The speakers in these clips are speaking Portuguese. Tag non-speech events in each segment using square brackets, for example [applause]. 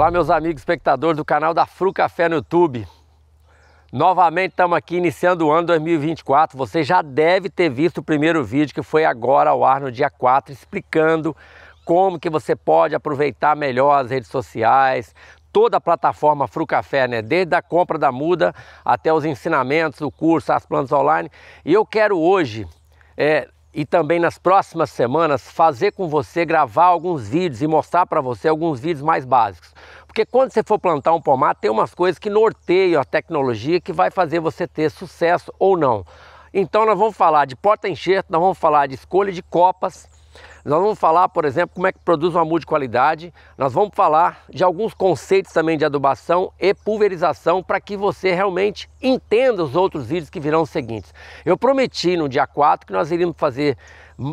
Olá meus amigos espectadores do canal da Fru Café no YouTube. Novamente estamos aqui iniciando o ano 2024. Você já deve ter visto o primeiro vídeo que foi agora ao ar no dia 4 explicando como que você pode aproveitar melhor as redes sociais, toda a plataforma Fru Café, né? Desde a compra da muda até os ensinamentos, do curso, as plantas online. E eu quero hoje é, e também nas próximas semanas fazer com você gravar alguns vídeos e mostrar para você alguns vídeos mais básicos. Porque quando você for plantar um pomar, tem umas coisas que norteiam a tecnologia que vai fazer você ter sucesso ou não. Então nós vamos falar de porta-enxerto, nós vamos falar de escolha de copas, nós vamos falar, por exemplo, como é que produz uma muda de qualidade. Nós vamos falar de alguns conceitos também de adubação e pulverização para que você realmente entenda os outros vídeos que virão os seguintes. Eu prometi no dia 4 que nós iríamos fazer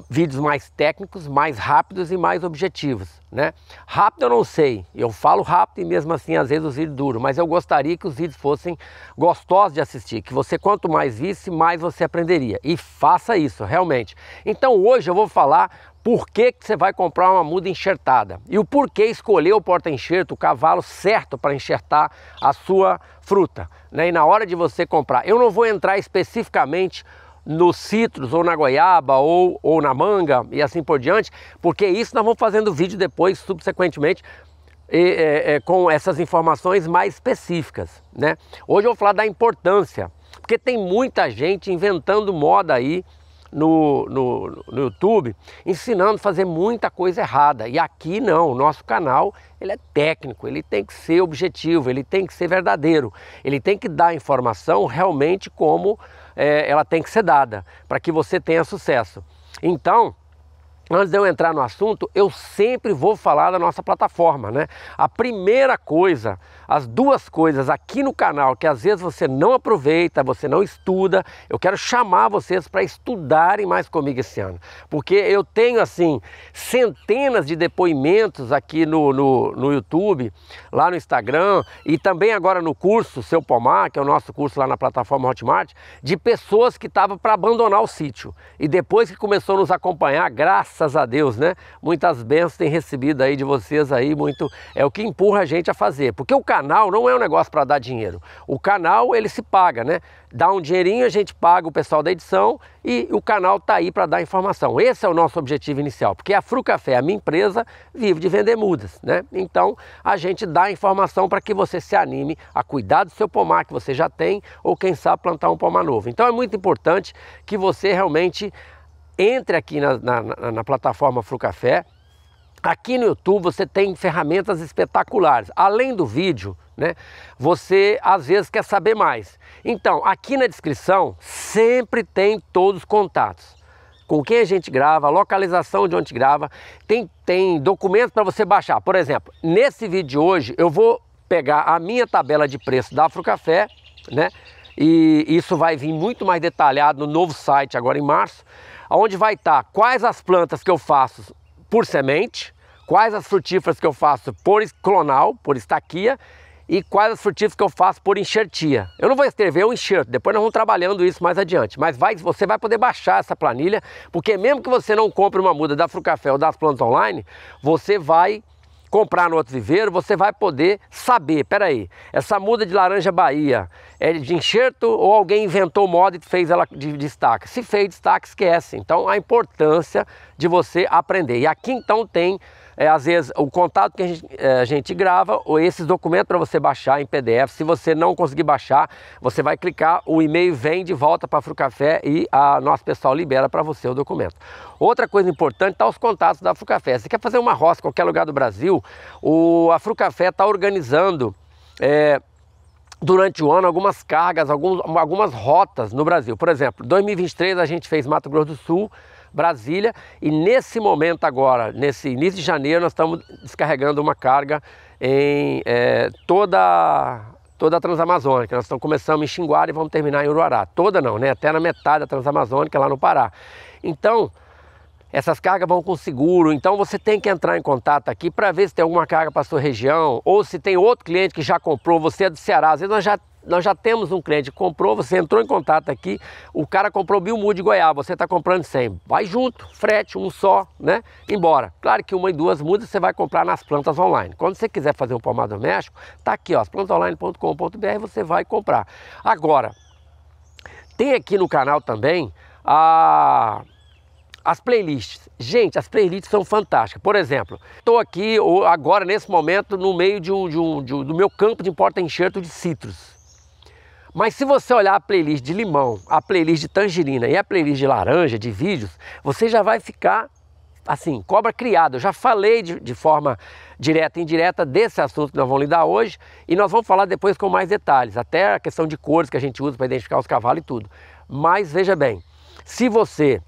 vídeos mais técnicos, mais rápidos e mais objetivos, né? Rápido eu não sei, eu falo rápido e mesmo assim às vezes os vídeos duram, mas eu gostaria que os vídeos fossem gostosos de assistir, que você quanto mais visse, mais você aprenderia. E faça isso, realmente. Então hoje eu vou falar por que, que você vai comprar uma muda enxertada e o porquê escolher o porta-enxerto, o cavalo certo para enxertar a sua fruta. Né? E na hora de você comprar, eu não vou entrar especificamente no citros ou na goiaba ou, ou na manga e assim por diante, porque isso nós vamos fazendo vídeo depois, subsequentemente, e, é, é, com essas informações mais específicas. Né? Hoje eu vou falar da importância, porque tem muita gente inventando moda aí no, no, no YouTube ensinando a fazer muita coisa errada. E aqui não, o nosso canal ele é técnico, ele tem que ser objetivo, ele tem que ser verdadeiro, ele tem que dar informação realmente como é, ela tem que ser dada, para que você tenha sucesso. Então, Antes de eu entrar no assunto, eu sempre vou falar da nossa plataforma, né? A primeira coisa as duas coisas aqui no canal que às vezes você não aproveita, você não estuda. Eu quero chamar vocês para estudarem mais comigo esse ano, porque eu tenho assim centenas de depoimentos aqui no, no, no YouTube, lá no Instagram e também agora no curso Seu Pomar, que é o nosso curso lá na plataforma Hotmart, de pessoas que estavam para abandonar o sítio e depois que começou a nos acompanhar, graças a Deus, né? Muitas bênçãos tem recebido aí de vocês aí, muito é o que empurra a gente a fazer, porque o canal canal não é um negócio para dar dinheiro. O canal ele se paga, né? Dá um dinheirinho, a gente paga o pessoal da edição e o canal tá aí para dar informação. Esse é o nosso objetivo inicial, porque a Frucafé, a minha empresa, vive de vender mudas, né? Então a gente dá informação para que você se anime a cuidar do seu pomar que você já tem ou quem sabe plantar um pomar novo. Então é muito importante que você realmente entre aqui na, na, na plataforma Frucafé, Aqui no YouTube você tem ferramentas espetaculares. Além do vídeo, né? Você às vezes quer saber mais. Então, aqui na descrição sempre tem todos os contatos. Com quem a gente grava, localização de onde grava, tem, tem documentos para você baixar. Por exemplo, nesse vídeo de hoje eu vou pegar a minha tabela de preço da Afrocafé, né? E isso vai vir muito mais detalhado no novo site agora em março, onde vai estar tá quais as plantas que eu faço por semente, quais as frutíferas que eu faço por clonal, por estaquia, e quais as frutíferas que eu faço por enxertia. Eu não vou escrever o enxerto, depois nós vamos trabalhando isso mais adiante, mas vai, você vai poder baixar essa planilha, porque mesmo que você não compre uma muda da Frucafé ou das plantas online, você vai comprar no outro viveiro, você vai poder saber, peraí, essa muda de laranja Bahia é de enxerto ou alguém inventou moda e fez ela de destaque? Se fez destaque, esquece. Então a importância de você aprender. E aqui então tem é, às vezes, o contato que a gente, é, a gente grava, ou esses documentos para você baixar em PDF. Se você não conseguir baixar, você vai clicar, o e-mail vem de volta para a Frucafé e a nosso pessoal libera para você o documento. Outra coisa importante está os contatos da Frucafé. Se quer fazer uma roça em qualquer lugar do Brasil, o, a Frucafé está organizando. É, durante o ano algumas cargas, alguns, algumas rotas no Brasil. Por exemplo, 2023 a gente fez Mato Grosso do Sul, Brasília. E nesse momento agora, nesse início de janeiro, nós estamos descarregando uma carga em é, toda toda a Transamazônica. Nós estamos começando em Xinguara e vamos terminar em Uruará. Toda não, né? Até na metade da Transamazônica, lá no Pará. Então, essas cargas vão com seguro, então você tem que entrar em contato aqui para ver se tem alguma carga para sua região ou se tem outro cliente que já comprou, você é do Ceará. Às vezes nós já nós já temos um cliente que comprou, você entrou em contato aqui, o cara comprou mil mudas de goiaba, você está comprando 100. Vai junto, frete, um só, né? Embora. Claro que uma e duas mudas você vai comprar nas plantas online. Quando você quiser fazer um pomar doméstico, tá aqui, ó, plantasonline.com.br, você vai comprar. Agora, tem aqui no canal também a as playlists. Gente, as playlists são fantásticas. Por exemplo, estou aqui agora, nesse momento, no meio de um, de um, de um, do meu campo de porta-enxerto de citros. Mas se você olhar a playlist de limão, a playlist de tangerina e a playlist de laranja, de vídeos, você já vai ficar assim, cobra criada. Eu já falei de, de, forma direta e indireta desse assunto que nós vamos lidar hoje e nós vamos falar depois com mais detalhes, até a questão de cores que a gente usa para identificar os cavalos e tudo. Mas veja bem, se você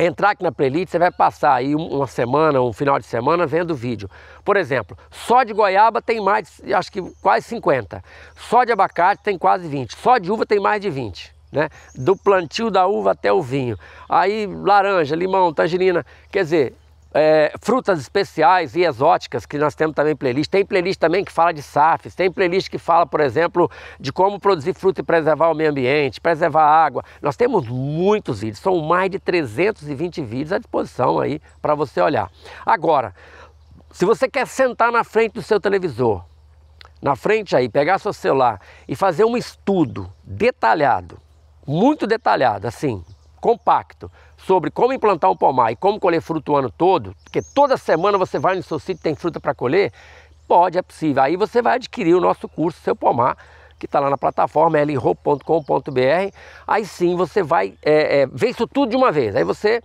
para entrar aqui na playlist, você vai passar aí uma semana, um final de semana vendo vídeo. Por exemplo, só de goiaba tem mais, acho que quase 50. Só de abacate tem quase 20. Só de uva tem mais de 20. Né? Do plantio da uva até o vinho. Aí laranja, limão, tangerina. Quer dizer, é, frutas especiais e exóticas, que nós temos também playlist. Tem playlist também que fala de SAFs, tem playlist que fala, por exemplo, de como produzir fruta e preservar o meio ambiente, preservar a água. Nós temos muitos vídeos, são mais de 320 vídeos à disposição aí para você olhar. Agora, se você quer sentar na frente do seu televisor, na frente aí, pegar seu celular e fazer um estudo detalhado, muito detalhado, assim, compacto, sobre como implantar um pomar e como colher fruto o ano todo, porque toda semana você vai no seu sítio tem fruta para colher, pode, é possível. Aí você vai adquirir o nosso curso, seu pomar, que está lá na plataforma lro.com.br. Aí sim você vai é, é, ver isso tudo de uma vez. Aí você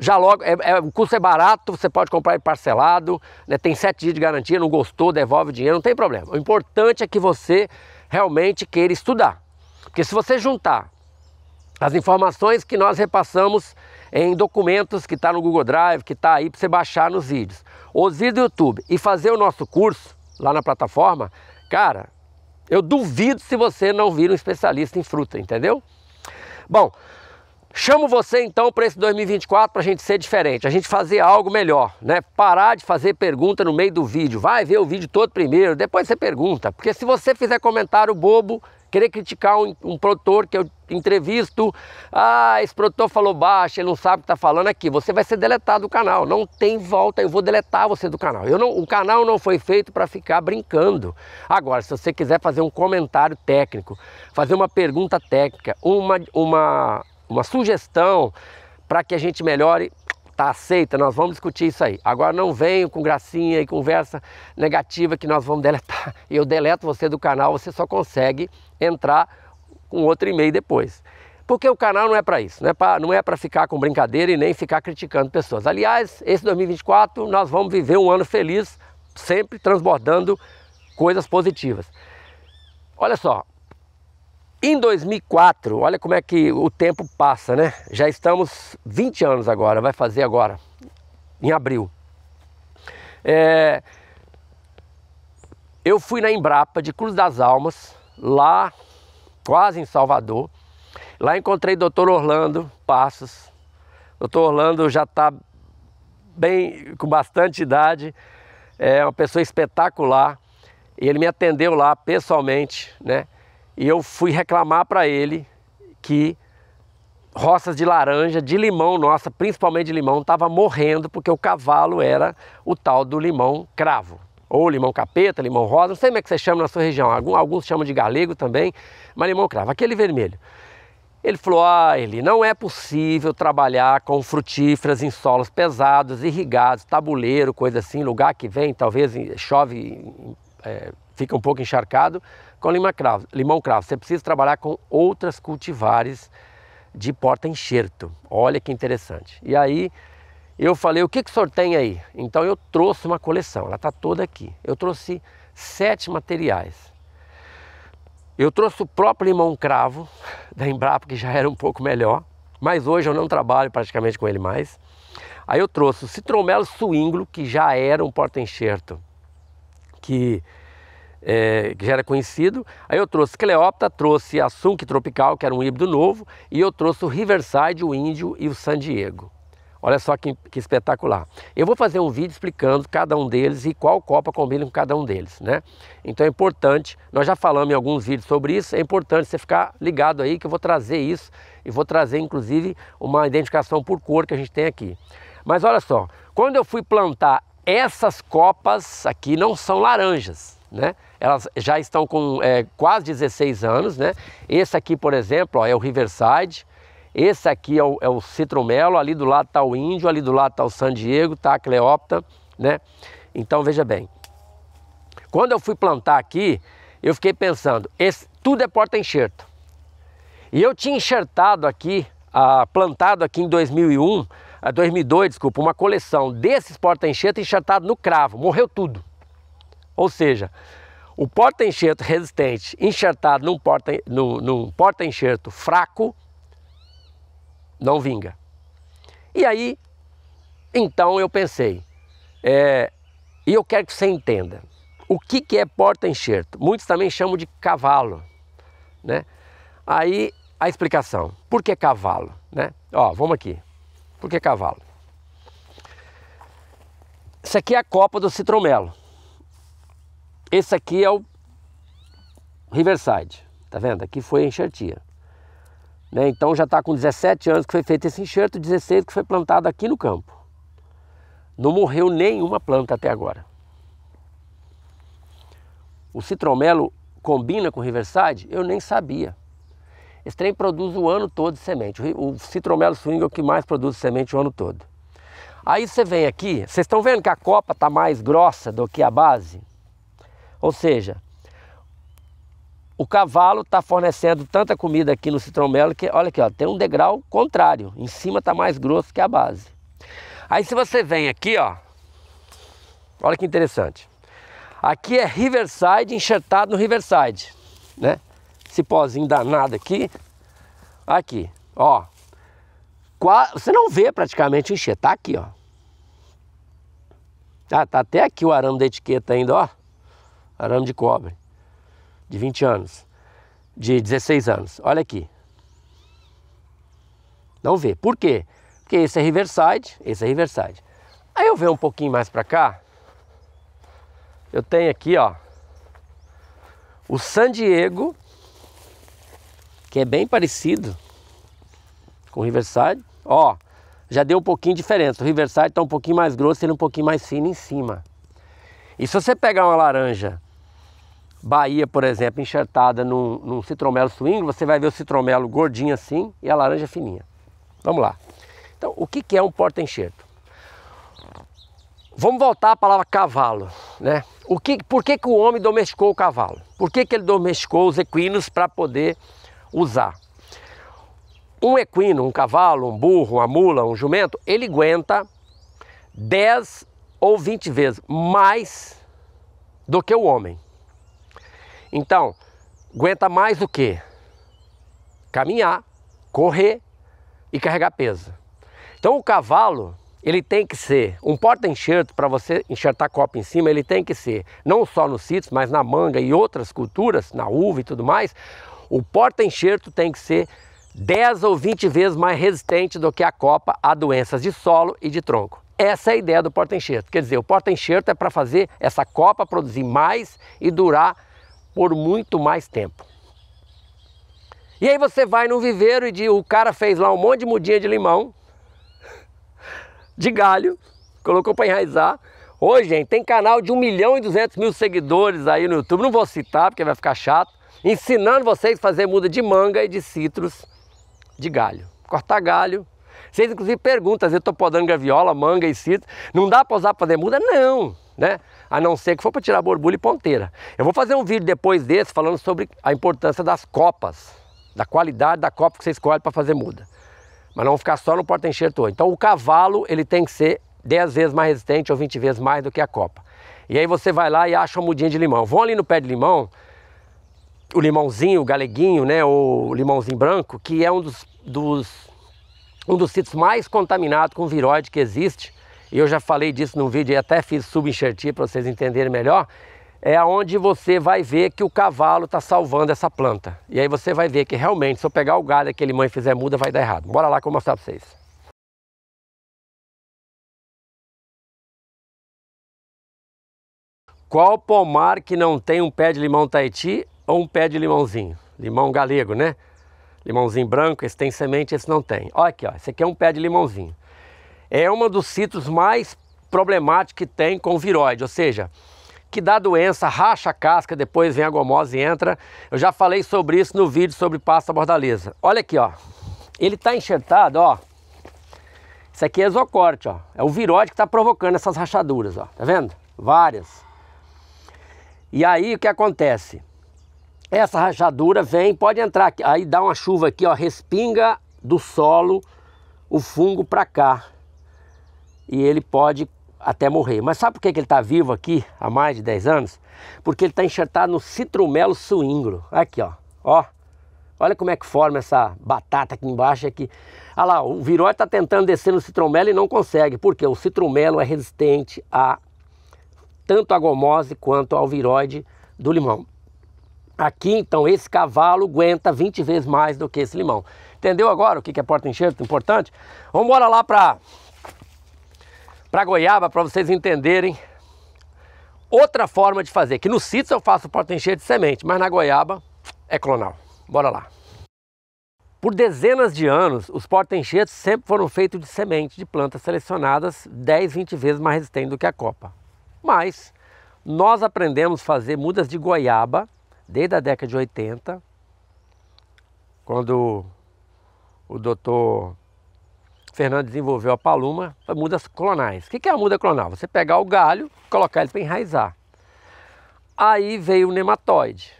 já logo, é, é, o curso é barato, você pode comprar ele parcelado, né, tem sete dias de garantia, não gostou, devolve o dinheiro, não tem problema. O importante é que você realmente queira estudar. Porque se você juntar as informações que nós repassamos em documentos que está no Google Drive, que está aí para você baixar nos vídeos. Os vídeos do YouTube e fazer o nosso curso lá na plataforma, cara, eu duvido se você não vira um especialista em fruta, entendeu? Bom, chamo você então para esse 2024 para a gente ser diferente, a gente fazer algo melhor, né? Parar de fazer pergunta no meio do vídeo, vai ver o vídeo todo primeiro, depois você pergunta, porque se você fizer comentário bobo, querer criticar um, um, produtor que eu entrevisto, ah, esse produtor falou baixo, ele não sabe o que está falando aqui, você vai ser deletado do canal, não tem volta, eu vou deletar você do canal. Eu não, o canal não foi feito para ficar brincando. Agora, se você quiser fazer um comentário técnico, fazer uma pergunta técnica, uma, uma, uma sugestão para que a gente melhore, tá aceita, nós vamos discutir isso aí. Agora não venho com gracinha e conversa negativa que nós vamos deletar. [laughs] Eu deleto você do canal, você só consegue entrar com outro e-mail depois. Porque o canal não é para isso, não é para é ficar com brincadeira e nem ficar criticando pessoas. Aliás, esse 2024 nós vamos viver um ano feliz, sempre transbordando coisas positivas. Olha só, em 2004, olha como é que o tempo passa, né? Já estamos 20 anos agora, vai fazer agora, em abril. É, eu fui na Embrapa de Cruz das Almas, lá quase em Salvador. Lá encontrei o doutor Orlando Passos. Doutor Orlando já está bem, com bastante idade, é uma pessoa espetacular. E ele me atendeu lá pessoalmente, né? e eu fui reclamar para ele que roças de laranja, de limão, nossa, principalmente de limão, estava morrendo porque o cavalo era o tal do limão cravo. Ou limão capeta, limão rosa, não sei como é que você chama na sua região. Alguns chamam de galego também, mas limão cravo, aquele vermelho. Ele falou: ah, ele não é possível trabalhar com frutíferas em solos pesados, irrigados, tabuleiro, coisa assim, lugar que vem, talvez chove, é, fica um pouco encharcado, com limão cravo, limão cravo você precisa trabalhar com outras cultivares de porta enxerto. Olha que interessante. E aí eu falei, o que, que o senhor tem aí? Então eu trouxe uma coleção, ela está toda aqui. Eu trouxe sete materiais. Eu trouxe o próprio limão cravo [laughs] da Embrapa, que já era um pouco melhor, mas hoje eu não trabalho praticamente com ele mais. Aí eu trouxe o citromelo suínglo, que já era um porta-enxerto, que é, que já era conhecido. Aí eu trouxe Cleopatra, trouxe a Sunk Tropical, que era um híbrido novo, e eu trouxe o Riverside, o Índio e o San Diego. Olha só que, que, espetacular. Eu vou fazer um vídeo explicando cada um deles e qual copa combina com cada um deles, né? Então é importante, nós já falamos em alguns vídeos sobre isso, é importante você ficar ligado aí que eu vou trazer isso e vou trazer inclusive uma identificação por cor que a gente tem aqui. Mas olha só, quando eu fui plantar essas copas aqui não são laranjas, né? Elas já estão com é, quase 16 anos, né? Esse aqui, por exemplo, ó, é o Riverside. Esse aqui é o, é o Citromelo, ali do lado está o Índio, ali do lado está o San Diego, tá a Cleópta, né? Então veja bem, quando eu fui plantar aqui, eu fiquei pensando, esse, tudo é porta enxerto. E eu tinha enxertado aqui, ah, plantado aqui em 2001, 2002, desculpa, uma coleção desses porta enxerto enxertado no cravo, morreu tudo. Ou seja, o porta-enxerto resistente enxertado num porta-enxerto no, no porta fraco não vinga. E aí, então eu pensei, é, e eu quero que você entenda, o que, que é porta-enxerto? Muitos também chamam de cavalo, né? Aí a explicação, por que cavalo, né? Ó, vamos aqui, por que cavalo? Isso aqui é a copa do citromelo. Esse aqui é o Riverside, tá vendo? Aqui foi a enxertia. Né? Então já está com 17 anos que foi feito esse enxerto, 16 que foi plantado aqui no campo. Não morreu nenhuma planta até agora. O citromelo combina com o Riverside? Eu nem sabia. Esse trem produz o ano todo semente. O citromelo swing é o que mais produz semente o ano todo. Aí você vem aqui, vocês estão vendo que a copa está mais grossa do que a base? Ou seja, o cavalo está fornecendo tanta comida aqui no citromelo que, olha aqui, ó, tem um degrau contrário. Em cima está mais grosso que a base. Aí se você vem aqui, ó, olha que interessante. Aqui é Riverside, enxertado no Riverside, né? Esse pozinho danado aqui. Aqui, ó. Você não vê praticamente enxertar tá aqui, ó. Ah, tá até aqui o arame da etiqueta ainda, ó arame de cobre, de 20 anos, de 16 anos. Olha aqui. Não vê. Por quê? Porque esse é Riverside, esse é Riverside. Aí eu venho um pouquinho mais para cá, eu tenho aqui, ó, o San Diego, que é bem parecido com o Riverside. Ó, já deu um pouquinho de diferença. O Riverside está um pouquinho mais grosso, ele um pouquinho mais fino em cima. E se você pegar uma laranja Bahia, por exemplo, enxertada num, num citromelo swing, você vai ver o citromelo gordinho assim e a laranja fininha. Vamos lá. Então, o que, que é um porta-enxerto? Vamos voltar à palavra cavalo, né? O que, por que, que o homem domesticou o cavalo? Por que, que ele domesticou os equinos para poder usar? Um equino, um cavalo, um burro, uma mula, um jumento, ele aguenta 10 ou 20 vezes mais do que o homem. Então, aguenta mais o que? Caminhar, correr e carregar peso. Então o cavalo, ele tem que ser um porta-enxerto para você enxertar copo em cima, ele tem que ser não só nos sítios, mas na manga e outras culturas, na uva e tudo mais. O porta-enxerto tem que ser 10 ou 20 vezes mais resistente do que a copa a doenças de solo e de tronco. Essa é a ideia do porta-enxerto. Quer dizer, o porta-enxerto é para fazer essa copa produzir mais e durar por muito mais tempo. E aí você vai no viveiro e diz: o cara fez lá um monte de mudinha de limão, de galho, colocou para enraizar. Hoje, gente, tem canal de 1 milhão e 200 mil seguidores aí no YouTube, não vou citar porque vai ficar chato, ensinando vocês a fazer muda de manga e de citros de galho. Cortar galho. Vocês, inclusive, perguntam, às vezes eu estou podando graviola, manga e citros, não dá para usar para fazer muda? Não, né? a não ser que for para tirar borbulha e ponteira. Eu vou fazer um vídeo depois desse falando sobre a importância das copas, da qualidade da copa que você escolhe para fazer muda. Mas não ficar só no porta-enxerto. Então o cavalo ele tem que ser 10 vezes mais resistente ou 20 vezes mais do que a copa. E aí você vai lá e acha uma mudinha de limão. Vão ali no pé de limão, o limãozinho, o galeguinho, né, o limãozinho branco, que é um dos, dos um dos sítios mais contaminados com viróide que existe, e eu já falei disso num vídeo e até fiz subenxertia para vocês entenderem melhor, é onde você vai ver que o cavalo está salvando essa planta. E aí você vai ver que realmente, se eu pegar o galho daquele mãe fizer muda, vai dar errado. Bora lá que eu vou mostrar para vocês. Qual pomar que não tem um pé de limão Tahiti ou um pé de limãozinho? Limão galego, né? Limãozinho branco, esse tem semente, esse não tem. Olha aqui, ó, esse aqui é um pé de limãozinho é um dos sítios mais problemáticos que tem com viróide, ou seja, que dá doença, racha a casca, depois vem a gomosa e entra. Eu já falei sobre isso no vídeo sobre pasta bordaleza. Olha aqui, ó. Ele está enxertado, ó. Isso aqui é exocorte, ó. É o viróide que está provocando essas rachaduras, ó. Tá vendo? Várias. E aí o que acontece? Essa rachadura vem, pode entrar aqui, aí dá uma chuva aqui, ó, respinga do solo o fungo para cá e ele pode até morrer. Mas sabe por que ele está vivo aqui há mais de 10 anos? Porque ele está enxertado no citrumelo suíngro. Aqui, ó. ó. Olha como é que forma essa batata aqui embaixo. Aqui. É olha lá, o virote está tentando descer no citrumelo e não consegue. Porque o citrumelo é resistente a tanto a gomose quanto ao viroide do limão. Aqui, então, esse cavalo aguenta 20 vezes mais do que esse limão. Entendeu agora o que é porta-enxerto importante? Vamos embora lá para para goiaba, para vocês entenderem outra forma de fazer. Que no sítio eu faço porta encher de semente, mas na goiaba é clonal. Bora lá. Por dezenas de anos, os porta-enxertos sempre foram feitos de semente de plantas selecionadas 10, 20 vezes mais resistentes do que a copa. Mas nós aprendemos a fazer mudas de goiaba desde a década de 80, quando o doutor Fernando desenvolveu a paluma, para mudas clonais. O que é a muda clonal? Você pegar o galho, colocar ele para enraizar. Aí veio o nematóide,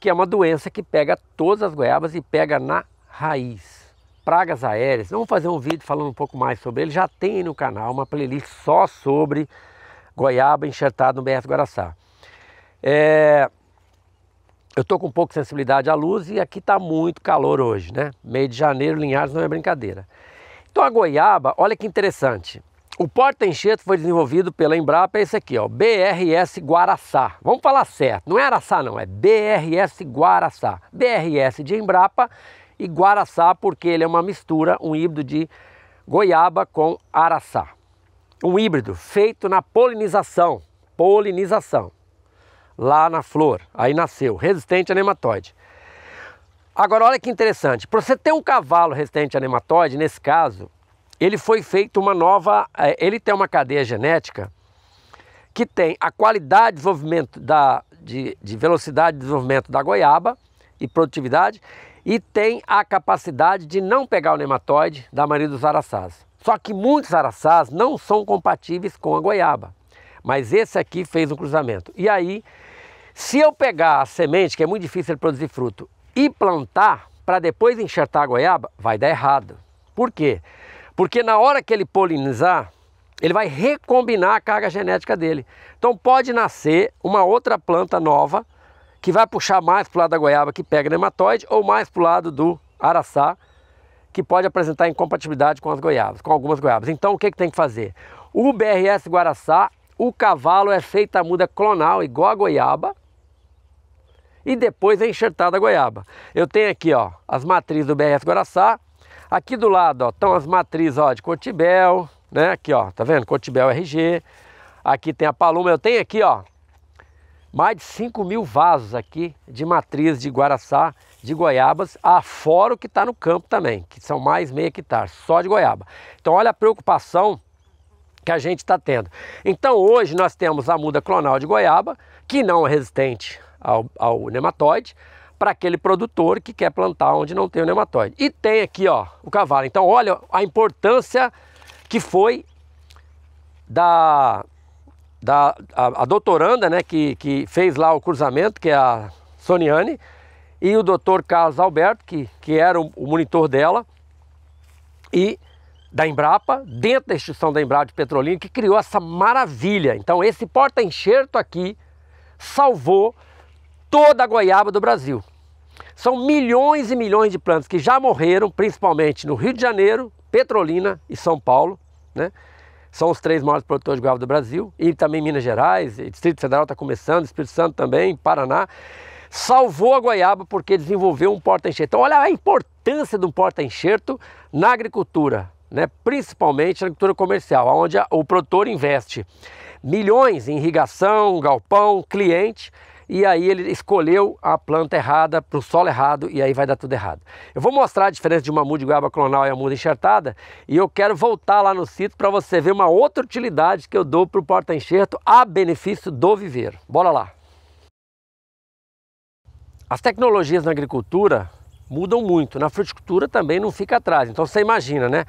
que é uma doença que pega todas as goiabas e pega na raiz. Pragas aéreas. Vamos fazer um vídeo falando um pouco mais sobre ele. Já tem aí no canal uma playlist só sobre goiaba enxertada no BF Guaraçá. É... Eu estou com pouca sensibilidade à luz e aqui está muito calor hoje, né? Meio de janeiro, Linhares não é brincadeira. Então a goiaba, olha que interessante. O porta-enxerto foi desenvolvido pela Embrapa, é esse aqui, ó, BRS Guaraçá. Vamos falar certo, não é Araçá não, é BRS Guaraçá. BRS de Embrapa e Guaraçá porque ele é uma mistura, um híbrido de goiaba com araçá. Um híbrido feito na polinização, polinização, lá na flor, aí nasceu, resistente a nematóide. Agora, olha que interessante. Para você ter um cavalo resistente a nematóide, nesse caso, ele foi feito uma nova... É, ele tem uma cadeia genética que tem a qualidade de desenvolvimento da, de, de velocidade de desenvolvimento da goiaba e produtividade e tem a capacidade de não pegar o nematóide da maioria dos araçás. Só que muitos araçás não são compatíveis com a goiaba, mas esse aqui fez um cruzamento. E aí, se eu pegar a semente, que é muito difícil ele produzir fruto, e plantar para depois enxertar a goiaba vai dar errado. Por quê? Porque na hora que ele polinizar, ele vai recombinar a carga genética dele. Então pode nascer uma outra planta nova que vai puxar mais para o lado da goiaba que pega nematóide ou mais para o lado do araçá que pode apresentar incompatibilidade com as goiabas, com algumas goiabas. Então o que, que tem que fazer? O BRS Guaraçá, o cavalo é feito a muda clonal igual a goiaba, e depois a enxertada goiaba. Eu tenho aqui ó, as matrizes do BRS Guaraçá. Aqui do lado ó, estão as matrizes ó, de Cotibel, né? Aqui ó, tá vendo? Cotibel RG. Aqui tem a Paluma. Eu tenho aqui ó, mais de 5 mil vasos aqui de matriz de Guaraçá, de goiabas, afora o que está no campo também, que são mais meio hectare, só de goiaba. Então olha a preocupação que a gente está tendo. Então hoje nós temos a muda clonal de goiaba, que não é resistente ao, ao nematóide para aquele produtor que quer plantar onde não tem o nematóide. E tem aqui ó, o cavalo. Então olha a importância que foi da, da a, a doutoranda né, que, que fez lá o cruzamento, que é a Soniane, e o doutor Carlos Alberto, que, que era o, o monitor dela, e da Embrapa, dentro da instituição da Embrapa de Petrolina, que criou essa maravilha. Então esse porta-enxerto aqui salvou toda a goiaba do Brasil. São milhões e milhões de plantas que já morreram, principalmente no Rio de Janeiro, Petrolina e São Paulo, né? São os três maiores produtores de goiaba do Brasil e também Minas Gerais, Distrito Federal está começando, Espírito Santo também, Paraná. Salvou a goiaba porque desenvolveu um porta-enxerto. Então, olha a importância do porta-enxerto na agricultura, né? principalmente na agricultura comercial, onde o produtor investe milhões em irrigação, galpão, cliente e aí ele escolheu a planta errada para o solo errado e aí vai dar tudo errado. Eu vou mostrar a diferença de uma muda de goiaba clonal e a muda enxertada e eu quero voltar lá no sítio para você ver uma outra utilidade que eu dou para o porta-enxerto a benefício do viveiro. Bora lá! As tecnologias na agricultura mudam muito, na fruticultura também não fica atrás. Então você imagina, né?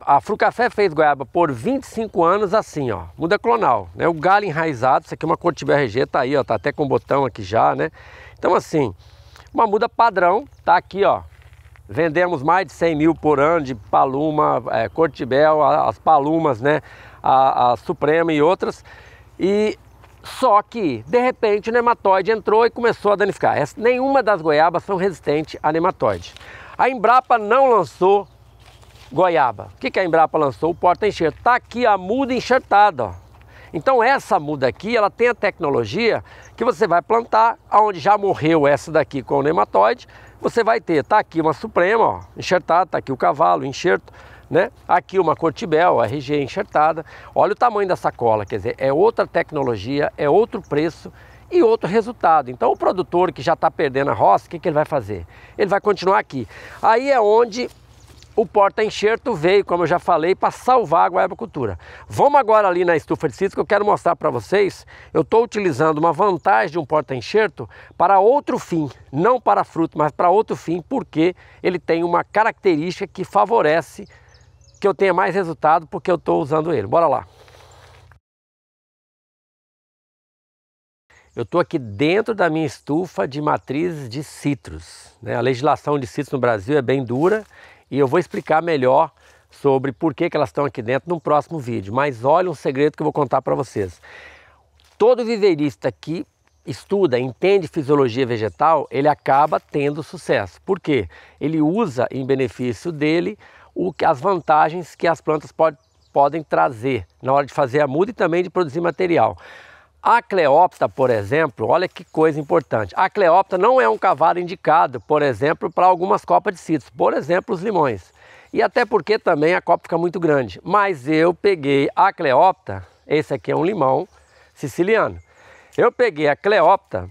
A Frucafé fez goiaba por 25 anos assim, ó, muda clonal, né? O galho enraizado, isso aqui é uma cortibel RG, tá aí, ó, tá até com botão aqui já, né? Então assim, uma muda padrão, tá aqui, ó, Vendemos mais de 100 mil por ano de paluma, é, cortibel, as palumas, né? A, a, Suprema e outras. E só que, de repente, o nematóide entrou e começou a danificar. Essa, nenhuma das goiabas são resistentes a nematóide. A Embrapa não lançou goiaba. O que, a Embrapa lançou? O porta-enxerto. Está aqui a muda enxertada. Ó. Então essa muda aqui, ela tem a tecnologia que você vai plantar aonde já morreu essa daqui com o nematóide, você vai ter, tá aqui uma suprema, ó, enxertada, tá aqui o cavalo, enxerto, né? Aqui uma cortibel, RG enxertada. Olha o tamanho da sacola, quer dizer, é outra tecnologia, é outro preço e outro resultado. Então o produtor que já está perdendo a roça, o que, que ele vai fazer? Ele vai continuar aqui. Aí é onde o porta-enxerto veio, como eu já falei, para salvar a guaiabacultura. Vamos agora ali na estufa de sítios que eu quero mostrar para vocês. Eu estou utilizando uma vantagem de um porta-enxerto para outro fim, não para fruto, mas para outro fim, porque ele tem uma característica que favorece que eu tenha mais resultado porque eu estou usando ele. Bora lá. Eu estou aqui dentro da minha estufa de matrizes de citros. Né? A legislação de citros no Brasil é bem dura e eu vou explicar melhor sobre por que, que elas estão aqui dentro no próximo vídeo. Mas olha um segredo que eu vou contar para vocês. Todo viveirista que estuda, entende fisiologia vegetal, ele acaba tendo sucesso. Por quê? Ele usa em benefício dele o, as vantagens que as plantas pode, podem trazer na hora de fazer a muda e também de produzir material. A Cleópatra, por exemplo, olha que coisa importante. A Cleópatra não é um cavalo indicado, por exemplo, para algumas copas de citros, por exemplo, os limões. E até porque também a copa fica muito grande. Mas eu peguei a Cleópatra, esse aqui é um limão siciliano. Eu peguei a Cleópatra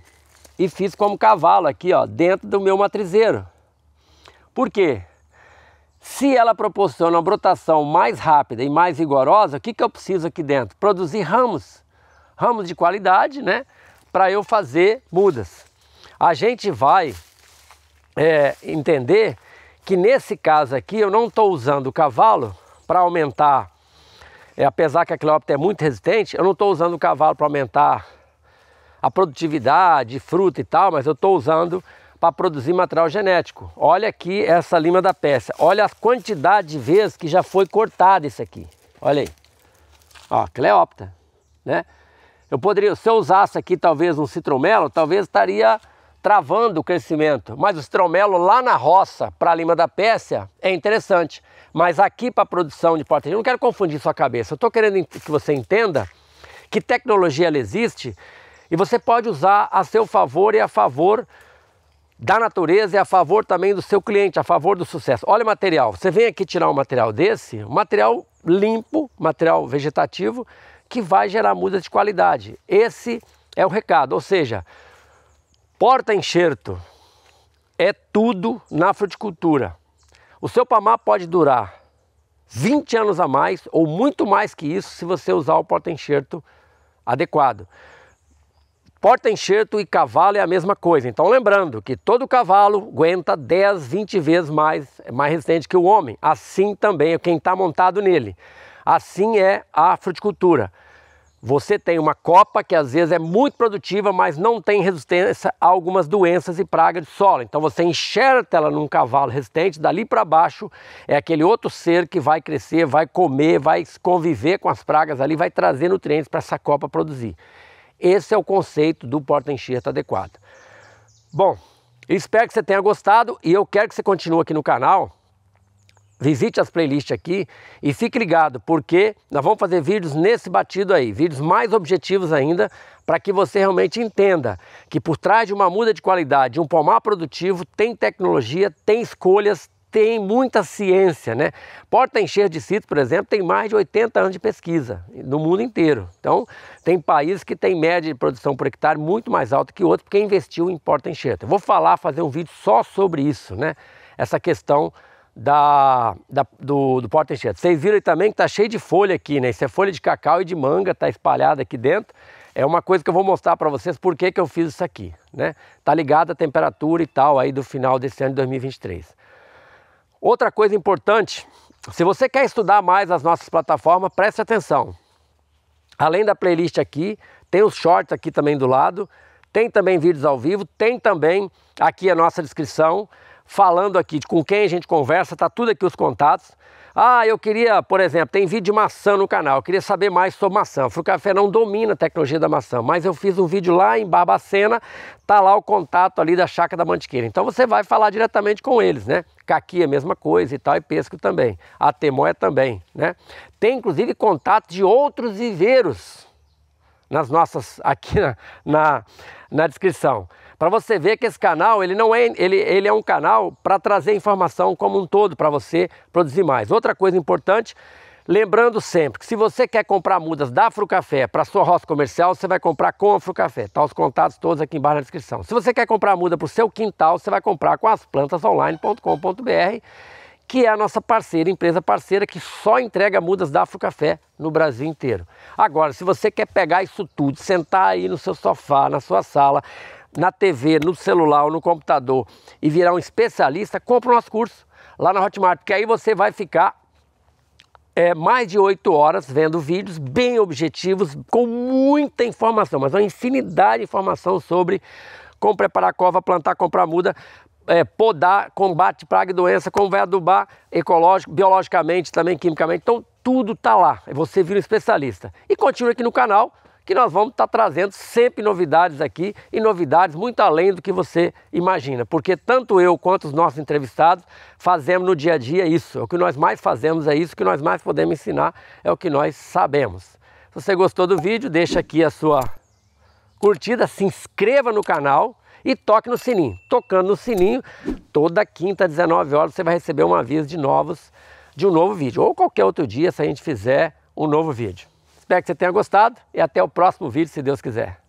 e fiz como cavalo aqui, ó, dentro do meu matrizeiro. Por quê? Se ela proporciona uma brotação mais rápida e mais rigorosa, o que, que eu preciso aqui dentro? Produzir ramos ramos de qualidade, né? Para eu fazer mudas. A gente vai é, entender que nesse caso aqui eu não estou usando o cavalo para aumentar, é, apesar que a Cleópatra é muito resistente, eu não estou usando o cavalo para aumentar a produtividade, fruta e tal, mas eu estou usando para produzir material genético. Olha aqui essa lima da peça. Olha a quantidade de vezes que já foi cortada isso aqui. Olha aí. Ó, cleópta, né? Eu poderia, se eu usasse aqui talvez um citromelo, talvez estaria travando o crescimento. Mas o citromelo lá na roça, para a lima da Pérsia, é interessante. Mas aqui para a produção de porta eu não quero confundir sua cabeça. Eu estou querendo que você entenda que tecnologia ela existe e você pode usar a seu favor e a favor da natureza e a favor também do seu cliente, a favor do sucesso. Olha o material. Você vem aqui tirar um material desse, um material limpo, material vegetativo, que vai gerar muda de qualidade. Esse é o recado, ou seja, porta enxerto é tudo na fruticultura. O seu pamar pode durar 20 anos a mais ou muito mais que isso se você usar o porta enxerto adequado. Porta enxerto e cavalo é a mesma coisa. Então lembrando que todo cavalo aguenta 10, 20 vezes mais, é mais resistente que o homem. Assim também é quem está montado nele. Assim é a fruticultura. Você tem uma copa que às vezes é muito produtiva, mas não tem resistência a algumas doenças e pragas de solo. Então você enxerta ela num cavalo resistente, dali para baixo é aquele outro ser que vai crescer, vai comer, vai conviver com as pragas ali, vai trazer nutrientes para essa copa produzir. Esse é o conceito do porta-enxerto adequado. Bom, espero que você tenha gostado e eu quero que você continue aqui no canal visite as playlists aqui e fique ligado, porque nós vamos fazer vídeos nesse batido aí, vídeos mais objetivos ainda, para que você realmente entenda que por trás de uma muda de qualidade, um pomar produtivo, tem tecnologia, tem escolhas, tem muita ciência, né? Porta Encher de Cito, por exemplo, tem mais de 80 anos de pesquisa no mundo inteiro. Então, tem países que têm média de produção por hectare muito mais alta que outros, porque investiu em Porta Enxerto. Então, eu vou falar, fazer um vídeo só sobre isso, né? Essa questão da, da, do, do Porta enchente. Vocês viram também que está cheio de folha aqui, né? Isso é folha de cacau e de manga, está espalhada aqui dentro. É uma coisa que eu vou mostrar para vocês por que, que eu fiz isso aqui, né? Tá ligado a temperatura e tal aí do final desse ano de 2023. Outra coisa importante, se você quer estudar mais as nossas plataformas, preste atenção. Além da playlist aqui, tem os shorts aqui também do lado, tem também vídeos ao vivo, tem também aqui a nossa descrição falando aqui com quem a gente conversa, tá tudo aqui os contatos. Ah, eu queria, por exemplo, tem vídeo de maçã no canal, eu queria saber mais sobre maçã. O Café não domina a tecnologia da maçã, mas eu fiz um vídeo lá em Barbacena, tá lá o contato ali da Chácara da Mantiqueira. Então você vai falar diretamente com eles, né? Caqui é a mesma coisa e tal, e Pesco também. A Temóia também, né? Tem inclusive contato de outros viveiros nas nossas, aqui na, na, na descrição. Para você ver que esse canal, ele não é, ele, ele é um canal para trazer informação como um todo para você produzir mais. Outra coisa importante, lembrando sempre que se você quer comprar mudas da Frucafé para sua roça comercial, você vai comprar com a Frucafé. Tá os contatos todos aqui embaixo na descrição. Se você quer comprar muda para o seu quintal, você vai comprar com asplantasonline.com.br que é a nossa parceira, empresa parceira que só entrega mudas da Afrocafé no Brasil inteiro. Agora, se você quer pegar isso tudo, sentar aí no seu sofá, na sua sala, na TV, no celular ou no computador e virar um especialista, compra o nosso curso lá na Hotmart, que aí você vai ficar é, mais de oito horas vendo vídeos bem objetivos, com muita informação, mas uma infinidade de informação sobre como preparar cova, plantar, comprar muda, é, podar, combate praga e doença, como vai adubar ecológico, biologicamente, também quimicamente. Então, tudo está lá. Você vira um especialista. E continua aqui no canal, que nós vamos estar tá trazendo sempre novidades aqui e novidades muito além do que você imagina, porque tanto eu quanto os nossos entrevistados fazemos no dia a dia isso. É o que nós mais fazemos é isso, o que nós mais podemos ensinar é o que nós sabemos. Se você gostou do vídeo, deixa aqui a sua curtida, se inscreva no canal e toque no sininho. Tocando no sininho, toda quinta às 19 horas você vai receber um aviso de novos de um novo vídeo ou qualquer outro dia se a gente fizer um novo vídeo. Espero que você tenha gostado e até o próximo vídeo, se Deus quiser.